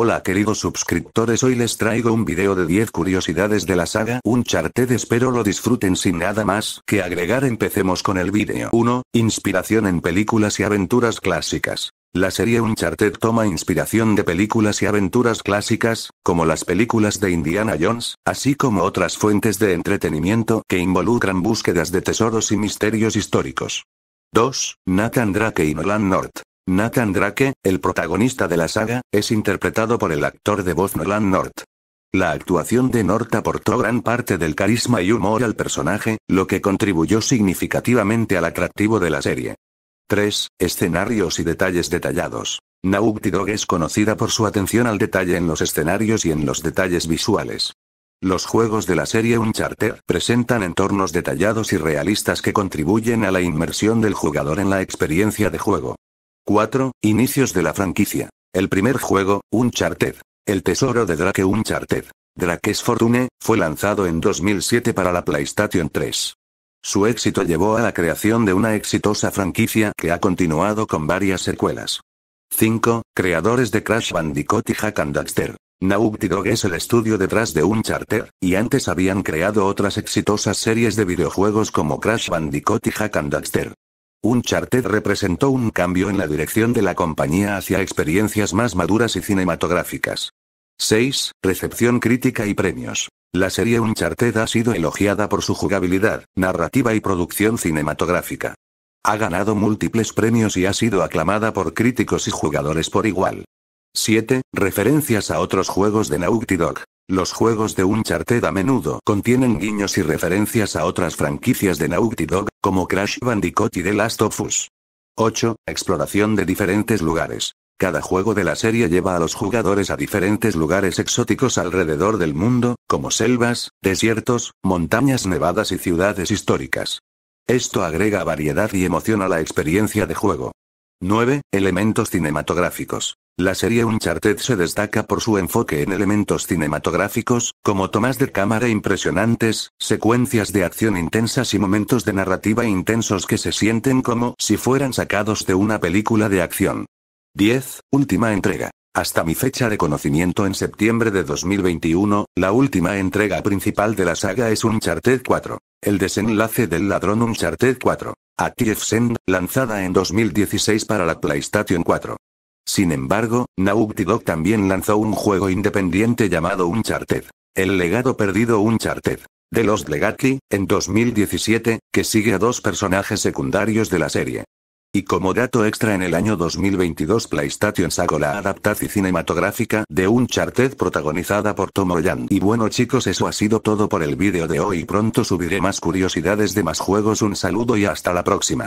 Hola queridos suscriptores hoy les traigo un video de 10 curiosidades de la saga Uncharted espero lo disfruten sin nada más que agregar empecemos con el video 1, inspiración en películas y aventuras clásicas. La serie Uncharted toma inspiración de películas y aventuras clásicas, como las películas de Indiana Jones, así como otras fuentes de entretenimiento que involucran búsquedas de tesoros y misterios históricos. 2. Nathan Drake y Nolan North. Nathan Drake, el protagonista de la saga, es interpretado por el actor de voz Nolan North. La actuación de North aportó gran parte del carisma y humor al personaje, lo que contribuyó significativamente al atractivo de la serie. 3. Escenarios y detalles detallados. Naughty Dog es conocida por su atención al detalle en los escenarios y en los detalles visuales. Los juegos de la serie Uncharted presentan entornos detallados y realistas que contribuyen a la inmersión del jugador en la experiencia de juego. 4. Inicios de la franquicia. El primer juego, Uncharted. El tesoro de Drake Uncharted. Drake's Fortune, fue lanzado en 2007 para la PlayStation 3. Su éxito llevó a la creación de una exitosa franquicia que ha continuado con varias secuelas. 5. Creadores de Crash Bandicoot y Hack and Daxter. Naughty Dog es el estudio detrás de Uncharted, y antes habían creado otras exitosas series de videojuegos como Crash Bandicoot y Hack and Daxter. Uncharted representó un cambio en la dirección de la compañía hacia experiencias más maduras y cinematográficas. 6. Recepción crítica y premios. La serie Uncharted ha sido elogiada por su jugabilidad, narrativa y producción cinematográfica. Ha ganado múltiples premios y ha sido aclamada por críticos y jugadores por igual. 7. Referencias a otros juegos de Naughty Dog. Los juegos de Uncharted a menudo contienen guiños y referencias a otras franquicias de Naughty Dog, como Crash Bandicoot y The Last of Us. 8. Exploración de diferentes lugares. Cada juego de la serie lleva a los jugadores a diferentes lugares exóticos alrededor del mundo, como selvas, desiertos, montañas nevadas y ciudades históricas. Esto agrega variedad y emoción a la experiencia de juego. 9. Elementos cinematográficos. La serie Uncharted se destaca por su enfoque en elementos cinematográficos, como tomas de cámara impresionantes, secuencias de acción intensas y momentos de narrativa intensos que se sienten como si fueran sacados de una película de acción. 10. Última entrega. Hasta mi fecha de conocimiento en septiembre de 2021, la última entrega principal de la saga es Uncharted 4. El desenlace del ladrón Uncharted 4. A Send, lanzada en 2016 para la PlayStation 4. Sin embargo, Naughty Dog también lanzó un juego independiente llamado Uncharted. El legado perdido Uncharted. de los Legacy, en 2017, que sigue a dos personajes secundarios de la serie. Y como dato extra en el año 2022 PlayStation sacó la adaptación cinematográfica de Uncharted protagonizada por Tom Holland. Y bueno chicos eso ha sido todo por el vídeo de hoy pronto subiré más curiosidades de más juegos un saludo y hasta la próxima.